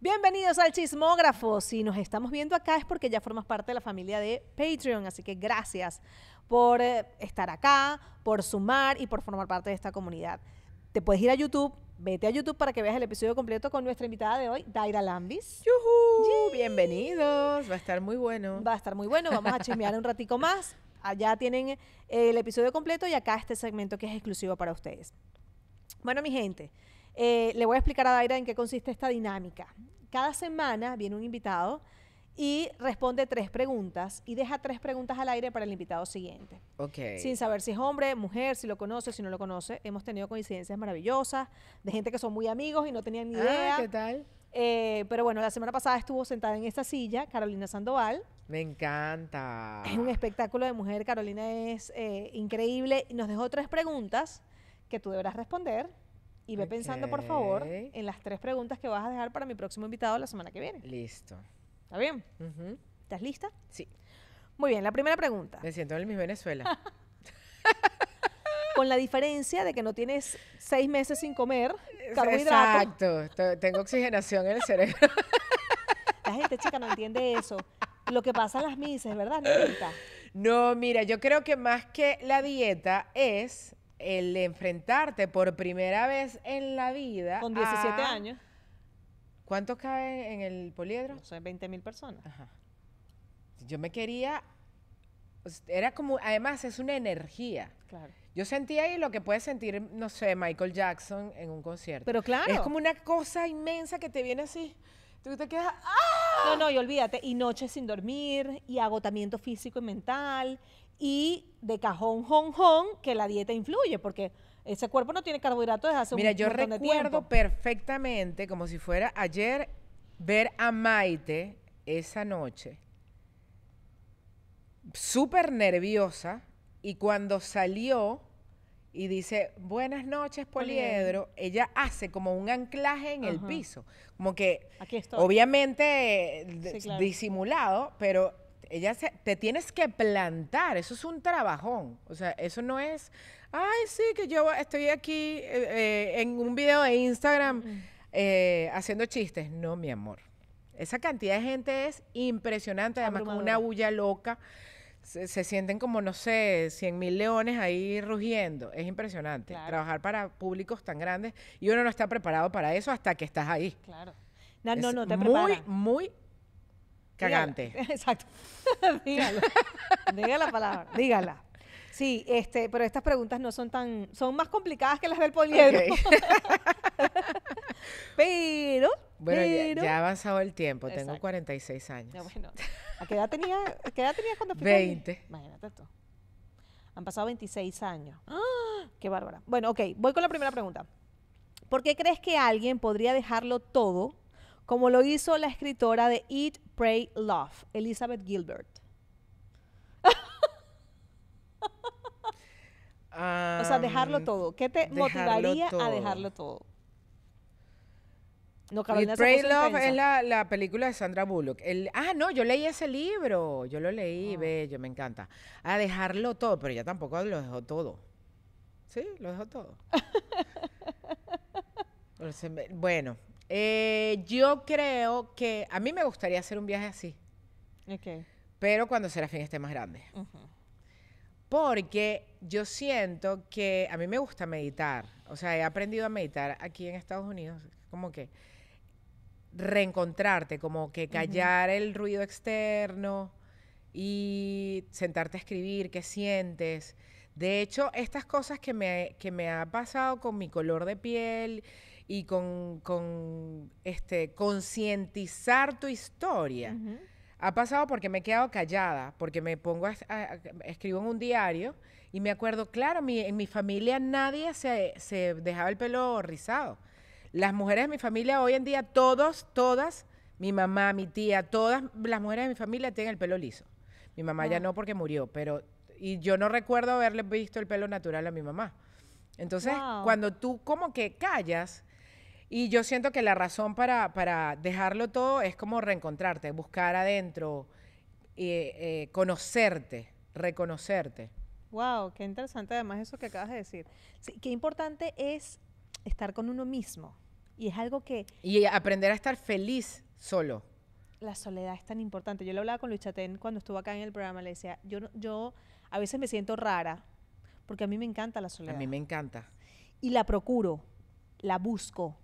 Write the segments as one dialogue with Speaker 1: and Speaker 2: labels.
Speaker 1: Bienvenidos al chismógrafo. Si nos estamos viendo acá es porque ya formas parte de la familia de Patreon, así que gracias por eh, estar acá, por sumar y por formar parte de esta comunidad. Te puedes ir a YouTube, vete a YouTube para que veas el episodio completo con nuestra invitada de hoy, Daira Lambis. Bienvenidos, va a estar muy bueno. Va a estar muy bueno, vamos a chismear un ratico más. Allá tienen el episodio completo y acá este segmento que es exclusivo para ustedes. Bueno, mi gente, eh, le voy a explicar a Daira en qué consiste esta dinámica. Cada semana viene un invitado y responde tres preguntas y deja tres preguntas al aire para el invitado siguiente.
Speaker 2: Okay. Sin
Speaker 1: saber si es hombre, mujer, si lo conoce, si no lo conoce. Hemos tenido coincidencias maravillosas de gente que son muy amigos y no tenían ni ah, idea. Ah, ¿Qué tal? Eh, pero bueno, la semana pasada estuvo sentada en esta silla Carolina Sandoval.
Speaker 2: Me encanta. Es un
Speaker 1: espectáculo de mujer. Carolina es increíble eh, increíble. Nos dejó tres preguntas que tú deberás responder. Y ve pensando, por favor, en las tres preguntas que vas a dejar para mi próximo invitado la semana que viene. Listo. ¿Está bien?
Speaker 2: ¿Estás lista? Sí. Muy bien, la primera pregunta. Me siento en el Miss Venezuela.
Speaker 1: Con la diferencia de que no tienes seis meses sin comer carbohidratos.
Speaker 2: Exacto. Tengo oxigenación en el cerebro. La gente, chica, no entiende eso. Lo que pasa en las es ¿verdad, Nita? No, mira, yo creo que más que la dieta es el enfrentarte por primera vez en la vida. Con 17 años. ¿Cuántos caben en el poliedro? No son 20 mil personas. Ajá. Yo me quería. Pues, era como. Además, es una energía. Claro. Yo sentía ahí lo que puede sentir, no sé, Michael Jackson en un concierto. Pero claro. Es como una cosa inmensa que te viene así tú te quedas, ¡ah! No, no, y olvídate, y noches
Speaker 1: sin dormir, y agotamiento físico y mental, y de cajón, jón,
Speaker 2: jón, que la dieta influye, porque ese cuerpo no tiene carbohidratos desde hace Mira, Mira, yo recuerdo perfectamente, como si fuera ayer, ver a Maite esa noche, súper nerviosa, y cuando salió y dice, buenas noches, Poliedro, ella hace como un anclaje en el piso. Como que, obviamente, disimulado, pero ella te tienes que plantar, eso es un trabajón, o sea, eso no es, ay, sí, que yo estoy aquí eh, eh, en un video de Instagram mm, mm. Eh, haciendo chistes, no, mi amor. Esa cantidad de gente es impresionante, además con una bulla loca se, sienten como, no sé, 100 mil leones ahí rugiendo. Es impresionante trabajar para públicos tan grandes y uno no está preparado para eso hasta que estás ahí. Claro.
Speaker 1: No, no, no te Muy, prepara.
Speaker 2: muy cagante.
Speaker 1: Exacto. dígalo. Diga la palabra, dígala. Sí, este, pero estas preguntas no son tan, son más complicadas que las del poliedro. pero bueno, ya, ha
Speaker 2: avanzado el tiempo, tengo 46 ah, años.
Speaker 1: ¿a qué edad tenías tenía cuando 20. Imagínate tú. Han pasado 26 años. ¡Ah! ¡Qué bárbara! Bueno, ok, voy con la primera pregunta. ¿Por qué crees que alguien podría dejarlo todo como lo hizo la escritora de Eat, Pray, Love, Elizabeth Gilbert?
Speaker 2: o sea, dejarlo todo. ¿Qué te motivaría a dejarlo
Speaker 1: todo? No, Love es
Speaker 2: la, película de Sandra Bullock. ah, no, yo leí ese libro. Yo lo leí, ah. bello, me encanta. A dejarlo todo, pero ya tampoco lo dejo todo. Sí, lo dejó todo. bueno, eh, yo creo que a mí me gustaría hacer un viaje así, Ok. pero cuando Serafín esté más grande. Porque yo siento que a mí me gusta meditar. O sea, he aprendido a meditar aquí en Estados Unidos. Como que reencontrarte, como que callar el ruido externo y sentarte a escribir qué sientes. De hecho, estas cosas que me, que ha pasado con mi color de piel y con, este, concientizar tu historia, ha pasado porque me he quedado callada, porque me pongo a, escribo en un diario y me acuerdo, claro, en mi familia nadie se dejaba el pelo rizado. Las mujeres de mi familia hoy en día, todos, todas, mi mamá, mi tía, todas las mujeres de mi familia tienen el pelo liso. Mi mamá ya ah. no porque murió, pero y yo no recuerdo haberle visto el pelo natural a mi mamá. Entonces, cuando tú como que callas, y yo siento que la razón para, dejarlo todo es como reencontrarte, buscar adentro, eh, eh conocerte, reconocerte.
Speaker 1: Wow, qué interesante además eso que acabas de decir. Sí, qué importante es estar con uno mismo. Y es algo que...
Speaker 2: Y aprender a estar feliz solo.
Speaker 1: La soledad es tan importante. Yo le hablaba con Luis Chatén cuando estuvo acá en el programa, le decía, yo, yo a veces me siento rara, porque a mí me encanta la soledad. A mí me
Speaker 2: encanta. Y la procuro, la busco.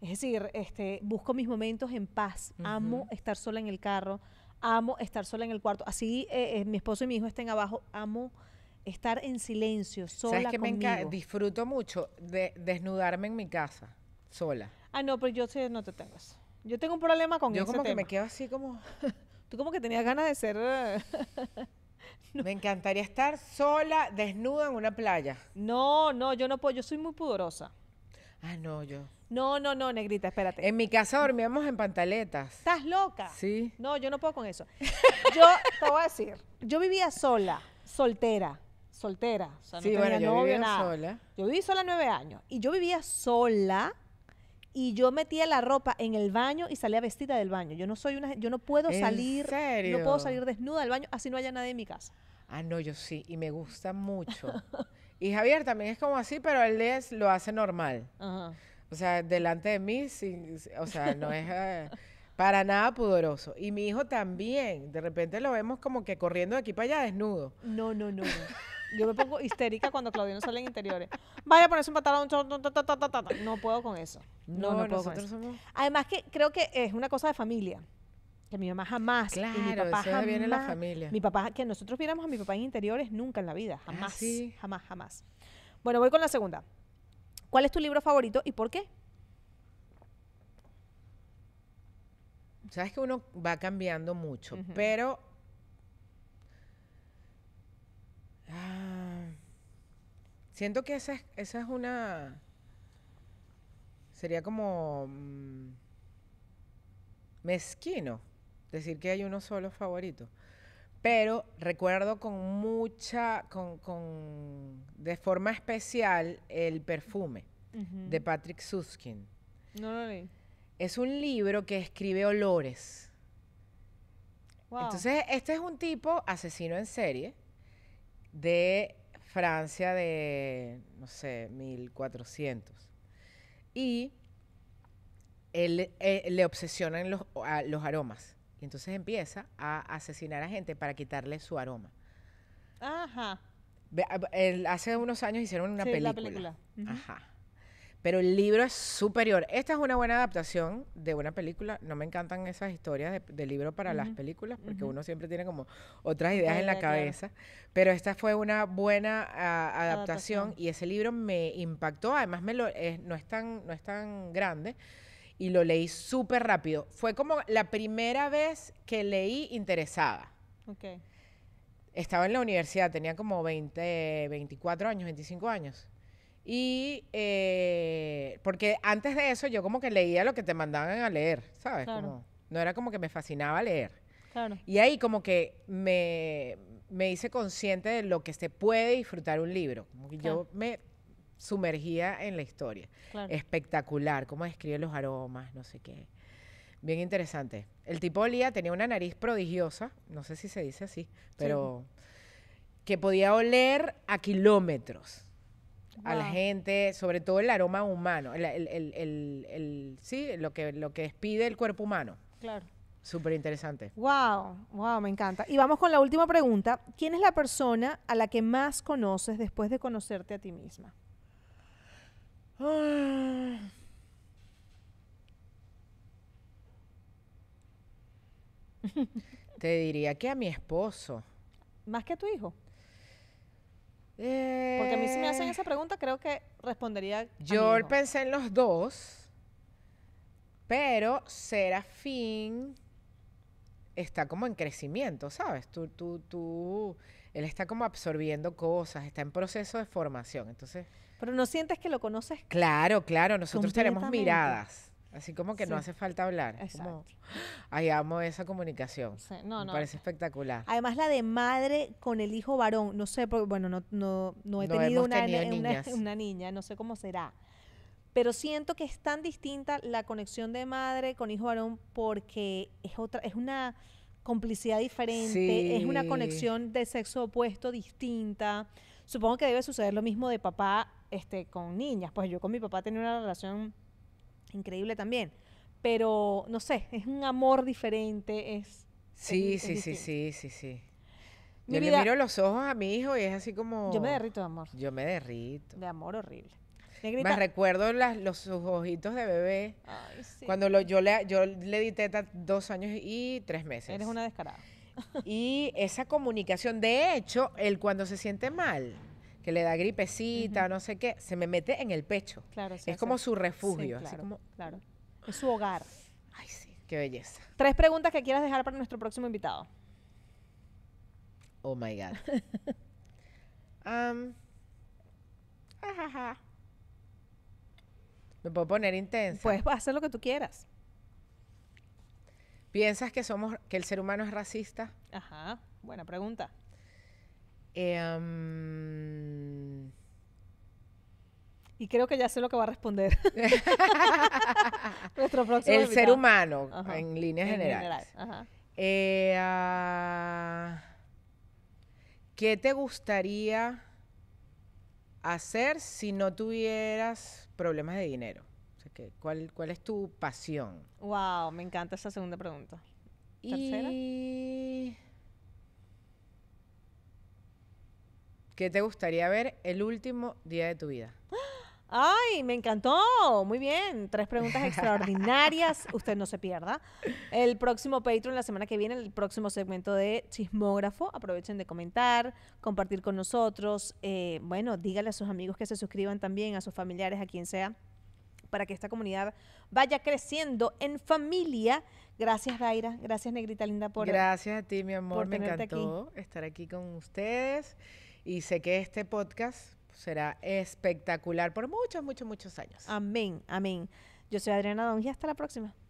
Speaker 1: Es decir, este, busco mis momentos en paz. Amo estar sola en el carro, amo estar sola en el cuarto. Así eh, eh, mi esposo y mi hijo estén abajo, amo estar en
Speaker 2: silencio, sola ¿Sabes que Me disfruto mucho de desnudarme en mi casa, sola.
Speaker 1: Ah, no, pero yo sí no te tengo
Speaker 2: Yo tengo un problema con eso. Yo como que me quedo así como... Tú como que tenías ganas de ser... Me encantaría estar sola, desnuda en una playa. No, no, yo no puedo, yo soy muy pudorosa. Ah, no, yo. No,
Speaker 1: no, no, negrita, espérate. En mi casa dormíamos en pantaletas. ¿Estás loca? Sí. No, yo no puedo con eso. yo te voy a decir, yo vivía sola, soltera soltera. O
Speaker 2: sea, no yo vivía sola.
Speaker 1: Yo viví sola nueve años. Y yo vivía sola y yo metía la ropa en el baño y salía vestida del baño. Yo no soy una, yo no puedo salir, no puedo salir desnuda del baño así no haya nadie en mi casa.
Speaker 2: Ah, no, yo sí, y me gusta mucho. y Javier también es como así, pero él lo hace normal. O sea, delante de mí, o sea, no es eh, para nada pudoroso. Y mi hijo también, de repente lo vemos como que corriendo de aquí para allá desnudo. no, no. no. Yo me pongo
Speaker 1: histérica cuando Claudio no sale en interiores. Vaya a ponerse un pantalón. No puedo con eso. No, no, puedo Además que creo que es una cosa de familia. Que mi mamá jamás. Claro, mi papá jamás, viene la familia. Mi papá, que nosotros viéramos a mi papá en interiores nunca en la vida. Ah, jamás. Jamás, jamás. Bueno, voy con la segunda. ¿Cuál es tu libro favorito y por qué?
Speaker 2: Sabes que uno va cambiando mucho, pero Siento que esa es, una... Sería como mm, mezquino decir que hay uno solo favorito. Pero recuerdo con mucha, con, de forma especial el perfume de Patrick Suskin. No lo leí. Es un libro que escribe olores. Entonces, este es un tipo asesino en serie de Francia de, no sé, 1400. Y él eh, le obsesionan los, aromas. Y entonces empieza a asesinar a gente para quitarle su aroma. Ajá. hace unos años hicieron una Sí, película. la película. Ajá. Pero el libro es superior. Esta es una buena adaptación de una película. No me encantan esas historias de, libro para las películas, porque uno siempre tiene como otras ideas en la cabeza. Pero esta fue una buena ah, adaptación, y ese libro me impactó. Además, me lo, no, es tan, no es tan grande y lo leí súper rápido. Fue como la primera vez que leí interesada. Estaba en la universidad, tenía como 20, 24 años, 25 años y eh, porque antes de eso yo como que leía lo que te mandaban a leer, ¿sabes? no era como que me fascinaba leer. Claro. Y ahí como que me, me, hice consciente de lo que se puede disfrutar un libro. Como yo me sumergía en la historia. Espectacular, cómo describe los aromas, no sé qué. Bien interesante. El tipo olía, tenía una nariz prodigiosa, no sé si se dice así, pero que podía oler a kilómetros a la gente, sobre todo el aroma humano, el, sí, lo que, lo que despide el cuerpo humano. Claro. Súper interesante.
Speaker 1: Wow, wow, me encanta. Y vamos con la última pregunta. ¿Quién es la persona a la que más conoces después de conocerte a ti misma?
Speaker 2: Ah. Te diría que a mi esposo. ¿Más que a tu hijo? Porque
Speaker 1: a mí si me hacen eh. esa pregunta, creo que respondería. Yo
Speaker 2: pensé en los dos, pero Serafín está como en crecimiento, ¿sabes? Tú, tú, tú, él está como absorbiendo cosas, está en proceso de formación, entonces.
Speaker 1: Pero no sientes que lo conoces.
Speaker 2: Claro, claro, nosotros tenemos miradas. Así como que no hace falta hablar. Exacto. amo esa comunicación. parece espectacular.
Speaker 1: Además, la de madre con el hijo varón, no sé, porque, bueno, no, no, he tenido, una, niña, no sé cómo será. Pero siento que es tan distinta la conexión de madre con hijo varón porque es otra, es una complicidad diferente, es una conexión de sexo opuesto distinta. Supongo que debe suceder lo mismo de papá este, con niñas. Pues yo con mi papá tenía una relación increíble también. Pero, no sé, es un amor diferente, es... Sí, sí, sí,
Speaker 2: sí, sí, sí. yo le miro los ojos a mi hijo y es así como... Yo me derrito de amor. Yo me derrito. De amor horrible. Me recuerdo los sus ojitos de bebé. Cuando lo, yo, le, yo le di teta dos años y tres meses. Eres una descarada. Y esa comunicación, de hecho, él cuando se siente mal, que le da gripecita, no sé qué, se me mete en el pecho.
Speaker 1: Claro, es como su refugio. Claro, Es su hogar. Ay,
Speaker 2: sí, qué belleza.
Speaker 1: Tres preguntas que quieras dejar para nuestro próximo invitado.
Speaker 2: Oh my God. ajaja. Me puedo poner intensa. Pues hacer lo que tú quieras. ¿Piensas que somos, que el ser humano es racista?
Speaker 1: Ajá, buena pregunta.
Speaker 2: Em,
Speaker 1: y creo que ya sé lo que va a responder.
Speaker 2: Nuestro próximo El ser humano, en líneas generales. General. Eh, ah, ¿Qué te gustaría hacer si no tuvieras problemas de dinero? ¿cuál, ¿Cuál es tu pasión?
Speaker 1: Wow, me encanta esa segunda pregunta. ¿Tercera?
Speaker 2: ¿Qué te gustaría ver el último día de tu vida? Ay, me encantó. Muy bien. Tres preguntas
Speaker 1: extraordinarias. Usted no se pierda. El próximo Patreon la semana que viene, el próximo segmento de Chismógrafo. Aprovechen de comentar, compartir con nosotros. Eh, bueno, dígale a sus amigos que se suscriban también, a sus familiares, a quien sea, para que esta comunidad vaya creciendo en familia. Gracias, Daira. Gracias, Negrita Linda, por. Gracias
Speaker 2: a ti, mi amor. Me encantó estar aquí con ustedes y sé que este podcast será espectacular por muchos, muchos, muchos años. Amén, amén. Yo soy Adriana Donji y hasta la próxima.